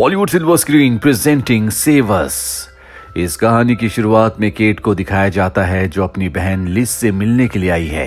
Bollywood Silver Screen presenting Save Us. इस कहानी की शुरुआत में केट को दिखाया जाता है जो अपनी बहन लिस से मिलने के लिए आई है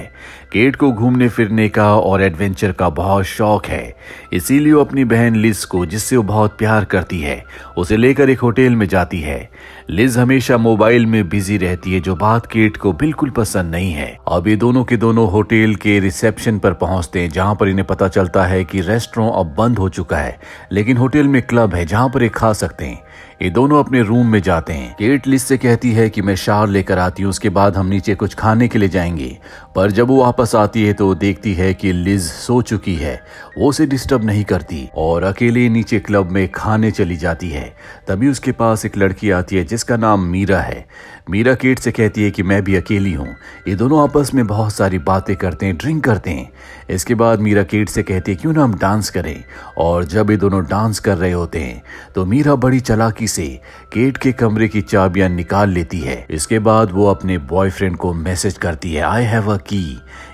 केट को घूमने फिरने का और एडवेंचर का बहुत शौक है इसीलिए वो अपनी बहन लिस को जिससे वो बहुत प्यार करती है उसे लेकर एक होटल में जाती है लिज हमेशा मोबाइल में बिजी रहती है जो बात केट को बिल्कुल पसंद नहीं है अब ये दोनों के दोनों होटल के रिसेप्शन पर पहुंचते हैं जहां पर इन्हें पता चलता है कि रेस्टोरेंट अब बंद हो चुका है लेकिन होटल में क्लब है जहां पर ये खा सकते हैं ये दोनों अपने रूम में जाते हैं केट लिस्ट से कहती है कि मैं शार लेकर आती हूँ उसके बाद हम नीचे कुछ खाने के लिए जाएंगे पर जब वो वापस आती है तो देखती है कि लिज सो चुकी है वो उसे डिस्टर्ब नहीं करती और अकेले नीचे क्लब में खाने चली जाती है तभी उसके पास एक लड़की आती है जिसका नाम मीरा है मीरा केट से कहती है कि मैं भी अकेली हूँ ये दोनों आपस में बहुत सारी बातें करते हैं ड्रिंक करते हैं इसके बाद मीरा केट से कहती है क्यों ना हम डांस करें और जब ये दोनों डांस कर रहे होते हैं तो मीरा बड़ी चलाकी से केट के कमरे की चाबियां निकाल लेती है इसके बाद वो अपने बॉयफ्रेंड को मैसेज करती है आई हैव अ की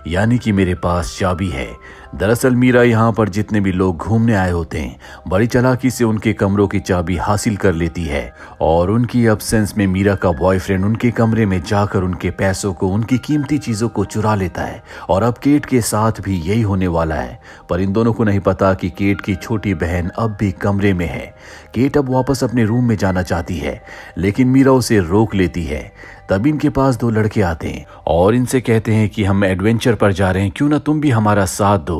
यानी कि मेरे पास चाबी है दरअसल मीरा यहाँ पर जितने भी लोग घूमने आए होते हैं बड़ी चलाकी से उनके कमरों की चाबी हासिल कर लेती है और उनकी अबसेंस में मीरा का बॉयफ्रेंड उनके कमरे में जाकर उनके पैसों को उनकी कीमती चीजों को चुरा लेता है और अब केट के साथ भी यही होने वाला है पर इन दोनों को नहीं पता कि केट की छोटी बहन अब भी कमरे में है केट अब वापस अपने रूम में जाना चाहती है लेकिन मीरा उसे रोक लेती है तब इनके पास दो लड़के आते हैं और इनसे कहते हैं कि हम एडवेंचर पर जा रहे हैं क्यों ना तुम भी हमारा साथ दो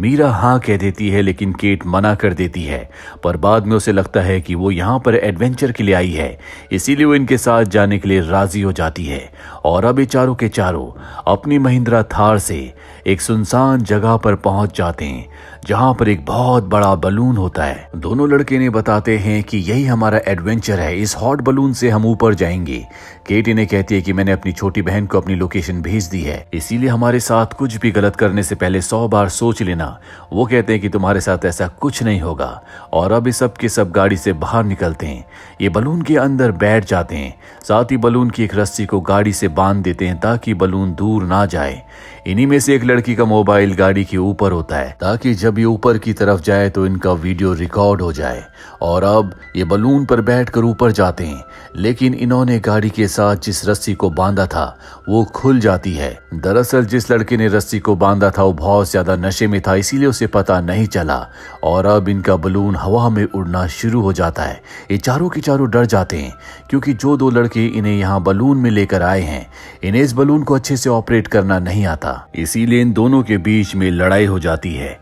मीरा हाँ कह देती है लेकिन केट मना कर देती है पर बाद में उसे लगता है कि वो यहाँ पर एडवेंचर के लिए आई है इसीलिए वो इनके साथ जाने के लिए राजी हो जाती है और अब ये चारों के चारों अपनी महिंद्रा थार से एक सुनसान जगह पर पहुंच जाते हैं जहां पर एक बहुत बड़ा बलून होता है दोनों लड़के ने बताते हैं कि यही हमारा एडवेंचर है इस हॉट बलून से हम ऊपर जाएंगे केटी ने कहती है कि मैंने अपनी छोटी बहन को अपनी लोकेशन भेज दी है इसीलिए हमारे साथ कुछ भी गलत करने से पहले सौ बार सोच लेना वो कहते हैं कि तुम्हारे साथ ऐसा कुछ नहीं होगा और अब सब के सब गाड़ी से बाहर निकलते हैं ये बलून के अंदर बैठ जाते हैं साथ ही बलून की एक रस्सी को गाड़ी से बांध देते हैं ताकि बलून दूर ना जाए इन्हीं में से एक लड़की का मोबाइल गाड़ी के ऊपर होता है ताकि जब ये ऊपर की तरफ जाए तो इनका वीडियो रिकॉर्ड हो जाए और अब ये बलून पर बैठकर ऊपर जाते हैं लेकिन इन्होंने गाड़ी के साथ साथ जिस रस्सी को बांधा था वो खुल जाती है दरअसल जिस लड़के ने रस्सी को बांधा था वो बहुत ज्यादा नशे में था इसीलिए उसे पता नहीं चला और अब इनका बलून हवा में उड़ना शुरू हो जाता है ये चारों के चारों डर जाते हैं क्योंकि जो दो लड़के इन्हें यहाँ बलून में लेकर आए हैं इन्हें इस बलून को अच्छे से ऑपरेट करना नहीं आता इसीलिए इन दोनों के बीच में लड़ाई हो जाती है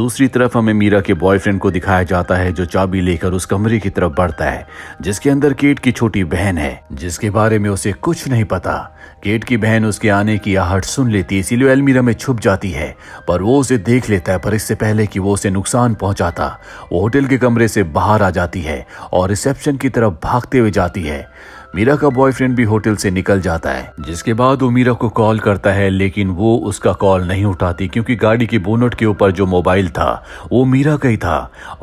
दूसरी तरफ हमें मीरा के बॉयफ्रेंड को दिखाया जाता है जो चाबी लेकर उस कमरे की तरफ बढ़ता है जिसके अंदर केट की छोटी बहन है जिसके बाद बारे में उसे कुछ नहीं पता गेट की बहन उसके आने की आहट सुन लेती है इसीलिए अलमीरा में छुप जाती है पर वो उसे देख लेता है पर इससे पहले कि वो उसे नुकसान पहुंचाता वो होटल के कमरे से बाहर आ जाती है और रिसेप्शन की तरफ भागते हुए जाती है मीरा का बॉयफ्रेंड भी होटल से निकल जाता है जिसके बाद वो मीरा को कॉल करता है लेकिन वो उसका कॉल नहीं उठाती क्योंकि गाड़ी के बोनट के ऊपर जो मोबाइल था वो मीरा का ही था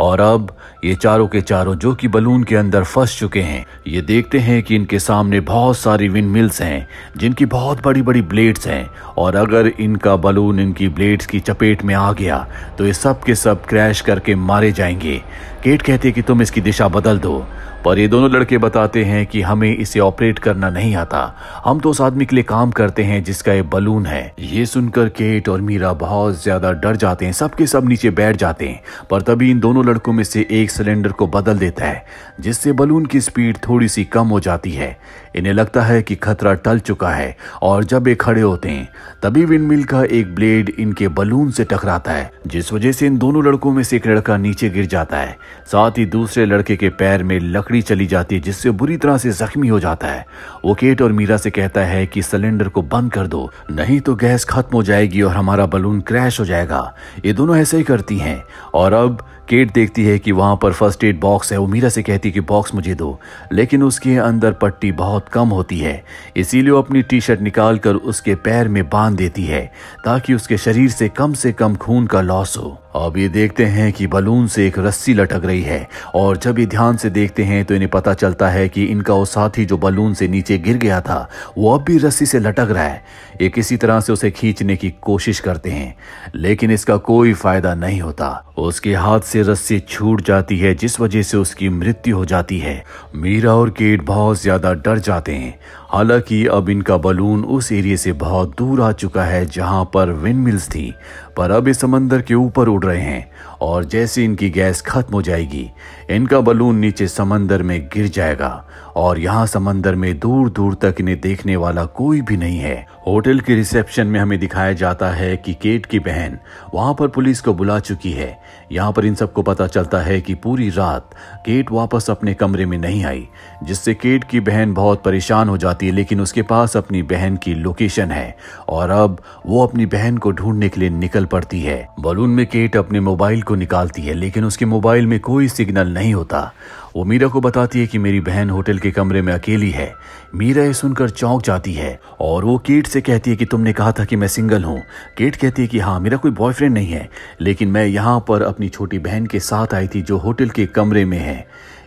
और अब ये चारों के चारों जो कि बलून के अंदर फंस चुके हैं ये देखते हैं कि इनके सामने बहुत सारी विंड मिल्स हैं जिनकी बहुत बड़ी बड़ी ब्लेड्स हैं और अगर इनका बलून इनकी ब्लेड्स की चपेट में आ गया तो ये सब के सब क्रैश करके मारे जाएंगे केट कहते कि तुम इसकी दिशा बदल दो पर ये दोनों लड़के बताते हैं कि हमें इसे ऑपरेट करना नहीं आता हम तो उस आदमी के लिए काम करते हैं जिसका ये बलून है ये सुनकर केट और मीरा बहुत ज्यादा डर जाते हैं सबके सब नीचे बैठ जाते हैं पर तभी इन दोनों लड़कों में से एक सिलेंडर को बदल देता है जिससे बलून की स्पीड थोड़ी सी कम हो जाती है इन्हें लगता है कि खतरा टल चुका है और जब ये खड़े होते हैं तभी विंडमिल का एक ब्लेड इनके बलून से टकराता है जिस वजह से इन दोनों लड़कों में से एक लड़का नीचे गिर जाता है साथ ही दूसरे लड़के के पैर में लकड़ी चोरी चली जाती है जिससे बुरी तरह से जख्मी हो जाता है वो केट और मीरा से कहता है कि सिलेंडर को बंद कर दो नहीं तो गैस खत्म हो जाएगी और हमारा बलून क्रैश हो जाएगा ये दोनों ऐसे ही करती हैं और अब केट देखती है कि वहां पर फर्स्ट एड बॉक्स है वो मीरा से कहती है कि बॉक्स मुझे दो लेकिन उसके अंदर पट्टी बहुत कम होती है इसीलिए वो अपनी टी शर्ट निकाल कर उसके पैर में बांध देती है ताकि उसके शरीर से कम से कम खून का लॉस हो अब ये देखते हैं कि बलून से एक रस्सी लटक रही है और जब ये ध्यान से देखते हैं तो इन्हें पता चलता है कि इनका वो साथी जो बलून से नीचे गिर गया था वो अब भी रस्सी से लटक रहा है ये किसी तरह से उसे खींचने की कोशिश करते हैं लेकिन इसका कोई फायदा नहीं होता उसके हाथ से रस्सी छूट जाती है जिस वजह से उसकी मृत्यु हो जाती है मीरा और केट बहुत ज्यादा डर जाते हैं हालांकि अब इनका बलून उस एरिए से बहुत दूर आ चुका है जहां पर विंड मिल्स थी पर अब ये समंदर के ऊपर उड़ रहे हैं और जैसे इनकी गैस खत्म हो जाएगी इनका बलून नीचे समंदर में गिर जाएगा और यहाँ समंदर में दूर दूर तक इन्हें देखने वाला कोई भी नहीं है होटल के रिसेप्शन में हमें दिखाया जाता है कि केट की बहन वहां पर पुलिस को बुला चुकी है यहाँ पर इन सबको पता चलता है कि पूरी रात केट वापस अपने कमरे में नहीं आई जिससे केट की बहन बहुत परेशान हो जाती है लेकिन उसके पास अपनी बहन की लोकेशन है और अब वो अपनी बहन को ढूंढने के लिए निकल पड़ती है बलून में केट अपने मोबाइल को निकालती है लेकिन उसके मोबाइल में कोई सिग्नल नहीं होता वो मीरा को बताती है कि मेरी बहन होटल के कमरे में अकेली है मीरा ये सुनकर चौंक जाती है और वो केट से कहती है कि तुमने कहा था कि मैं सिंगल हूँ केट कहती है कि हाँ मेरा कोई बॉयफ्रेंड नहीं है लेकिन मैं यहाँ पर अपनी छोटी बहन के साथ आई थी जो होटल के कमरे में है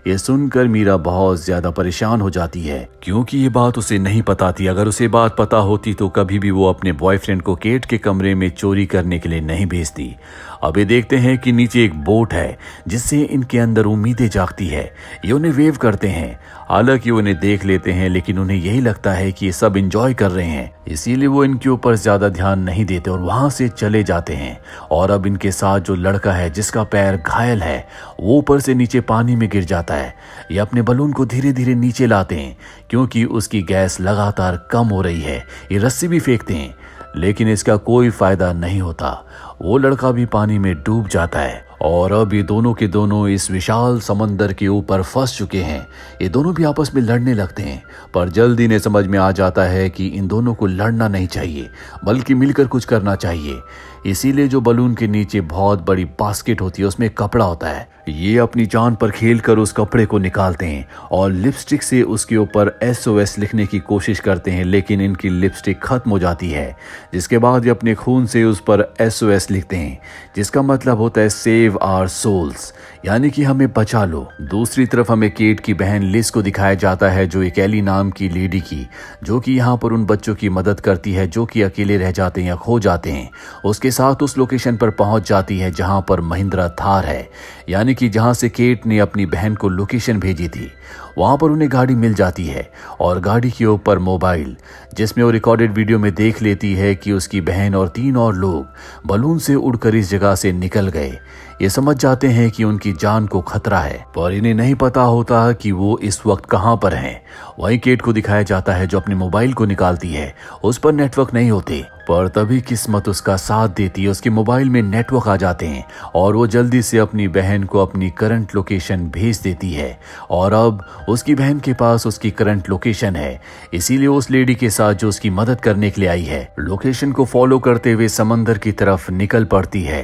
ये सुनकर मीरा बहुत ज्यादा परेशान हो जाती है क्योंकि ये बात उसे नहीं पता थी अगर उसे बात पता होती तो कभी भी वो अपने बॉयफ्रेंड को केट के कमरे में चोरी करने के लिए नहीं भेजती अब ये देखते हैं कि नीचे एक बोट है जिससे इनके अंदर उम्मीदें जागती है ये उन्हें वेव करते हैं हालांकि उन्हें देख लेते हैं लेकिन उन्हें यही लगता है कि ये सब इंजॉय कर रहे हैं इसीलिए वो इनके ऊपर ज्यादा ध्यान नहीं देते और वहां से चले जाते हैं और अब इनके साथ जो लड़का है जिसका पैर घायल है वो ऊपर से नीचे पानी में गिर जाता है ये अपने बलून को धीरे धीरे नीचे लाते हैं क्योंकि उसकी गैस लगातार कम हो रही है ये रस्सी भी फेंकते हैं लेकिन इसका कोई फायदा नहीं होता वो लड़का भी पानी में डूब जाता है और अब ये दोनों के दोनों इस विशाल समंदर के ऊपर फंस चुके हैं ये दोनों भी आपस में लड़ने लगते हैं पर जल्दी ने समझ में आ जाता है कि इन दोनों को लड़ना नहीं चाहिए बल्कि मिलकर कुछ करना चाहिए इसीलिए जो बलून के नीचे बहुत बड़ी बास्केट होती है उसमें कपड़ा होता है ये अपनी जान पर खेल कर उस कपड़े को निकालते हैं और लिपस्टिक से उसके ऊपर एस ओ एस लिखने की कोशिश करते हैं लेकिन इनकी लिपस्टिक खत्म हो जाती है जिसके बाद ये अपने खून से उस पर एस ओ एस लिखते हैं जिसका मतलब होता है सेव आर सोल्स यानी कि हमें बचा लो दूसरी तरफ हमें केट की बहन लिस को दिखाया जाता है जो एक एली नाम की लेडी की जो कि यहाँ पर उन बच्चों की मदद करती है जो कि अकेले रह जाते हैं या खो जाते हैं उसके साथ उस लोकेशन पर पहुंच जाती है जहाँ पर महिंद्रा थार है यानी कि जहाँ से केट ने अपनी बहन को लोकेशन भेजी थी वहाँ पर उन्हें गाड़ी मिल जाती है और गाड़ी के ऊपर मोबाइल जिसमें वो रिकॉर्डेड वीडियो में देख लेती है कि उसकी बहन और तीन और लोग बलून से उड़कर इस जगह से निकल गए ये समझ जाते हैं कि उनकी जान को खतरा है पर इन्हें नहीं पता होता कि वो इस वक्त कहां पर हैं। वहीं केट को दिखाया जाता है जो अपने मोबाइल को निकालती है उस पर नेटवर्क नहीं होते पर तभी किस्मत उसका साथ देती है उसके मोबाइल में नेटवर्क आ जाते हैं और वो जल्दी से अपनी बहन को अपनी करंट लोकेशन भेज देती है और अब उसकी बहन के पास उसकी करंट लोकेशन है इसीलिए उस लेडी के साथ जो उसकी मदद करने के लिए आई है लोकेशन को फॉलो करते हुए समंदर की तरफ निकल पड़ती है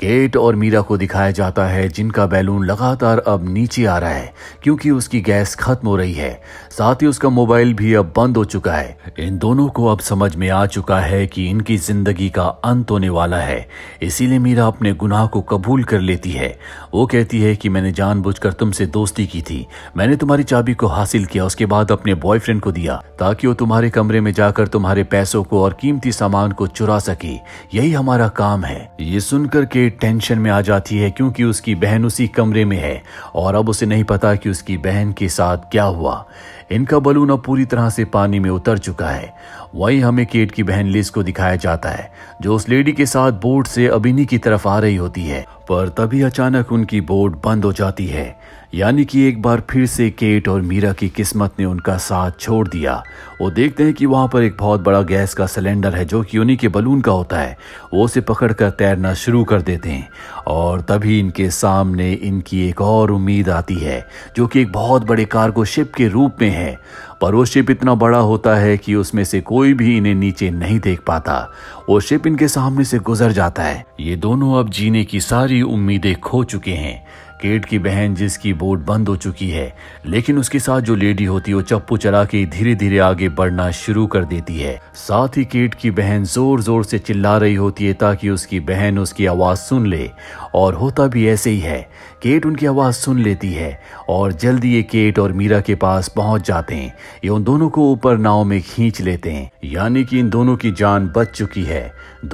केट और मीरा को को दिखाया जाता है जिनका बैलून लगातार अब नीचे आ रहा है क्योंकि उसकी गैस खत्म हो रही है साथ ही उसका मोबाइल भी अब बंद हो चुका है इन दोनों को अब समझ में आ चुका है कि इनकी जिंदगी का अंत होने वाला है इसीलिए मीरा अपने गुनाह को कबूल कर लेती है वो कहती है कि मैंने जानबूझकर तुमसे दोस्ती की थी मैंने तुम्हारी चाबी को हासिल किया उसके बाद अपने बॉयफ्रेंड को दिया ताकि वो तुम्हारे कमरे में जाकर तुम्हारे पैसों को और कीमती सामान को चुरा सके यही हमारा काम है ये सुनकर के टेंशन में आ जाती जाती है क्योंकि उसकी बहन उसी कमरे में है और अब उसे नहीं पता कि उसकी बहन के साथ क्या हुआ इनका बलून अब पूरी तरह से पानी में उतर चुका है वहीं हमें केट की बहन लिस को दिखाया जाता है जो उस लेडी के साथ बोट से अबिनी की तरफ आ रही होती है पर तभी अचानक उनकी बोट बंद हो जाती है यानी कि एक बार फिर से केट और मीरा की किस्मत ने उनका साथ छोड़ दिया वो देखते हैं कि वहां पर एक बहुत बड़ा गैस का सिलेंडर है जो कि उन्हीं के बलून का होता है वो उसे पकड़कर तैरना शुरू कर देते हैं और तभी इनके सामने इनकी एक और उम्मीद आती है जो कि एक बहुत बड़े कार्गो शिप के रूप में है पर वो शिप इतना बड़ा होता है कि उसमें से कोई भी इन्हें नीचे नहीं देख पाता वो शिप इनके सामने से गुजर जाता है ये दोनों अब जीने की सारी उम्मीदें खो चुके हैं केट की बहन जिसकी बोट बंद हो चुकी है लेकिन उसके साथ जो लेडी होती है वो चप्पू चला के धीरे धीरे आगे बढ़ना शुरू कर देती है साथ ही केट की बहन जोर जोर से चिल्ला रही होती है ताकि उसकी बहन उसकी आवाज सुन ले और होता भी ऐसे ही है केट उनकी आवाज सुन लेती है और जल्दी ये केट और मीरा के पास पहुंच जाते हैं ये उन दोनों को ऊपर नाव में खींच लेते हैं यानी कि इन दोनों की जान बच चुकी है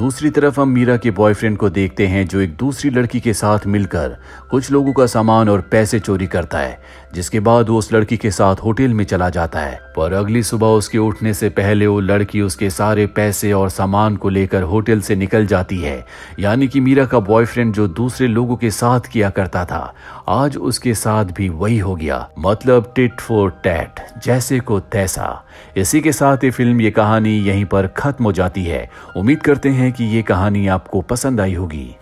दूसरी तरफ हम मीरा के बॉयफ्रेंड को देखते हैं जो एक दूसरी लड़की के साथ मिलकर कुछ लोगों बाबू का सामान और पैसे चोरी करता है जिसके बाद वो उस लड़की के साथ होटल में चला जाता है पर अगली सुबह उसके उठने से पहले वो लड़की उसके सारे पैसे और सामान को लेकर होटल से निकल जाती है यानी कि मीरा का बॉयफ्रेंड जो दूसरे लोगों के साथ किया करता था आज उसके साथ भी वही हो गया मतलब टिट फॉर टैट जैसे को तैसा इसी के साथ ये फिल्म ये कहानी यहीं पर खत्म हो जाती है उम्मीद करते हैं कि ये कहानी आपको पसंद आई होगी